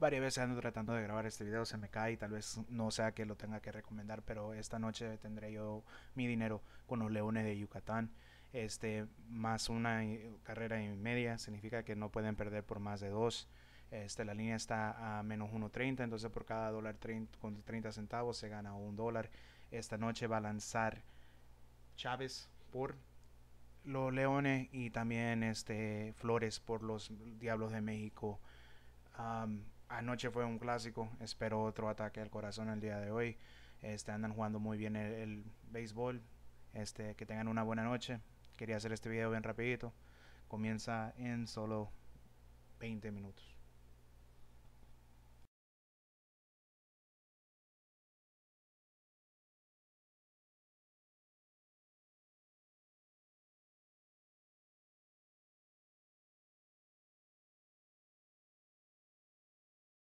varias veces ando tratando de grabar este video, se me cae y tal vez no sea que lo tenga que recomendar, pero esta noche tendré yo mi dinero con los Leones de Yucatán. Este, más una eh, carrera y media, significa que no pueden perder por más de dos. Este, la línea está a menos 1.30, entonces por cada dólar 30, con 30 centavos se gana un dólar. Esta noche va a lanzar Chávez por los Leones y también este, Flores por los Diablos de México anoche fue un clásico, espero otro ataque al corazón el día de hoy. Este, andan jugando muy bien el, béisbol. Este, que tengan una buena noche. Quería hacer este video bien rapidito. Comienza en solo 20 minutos.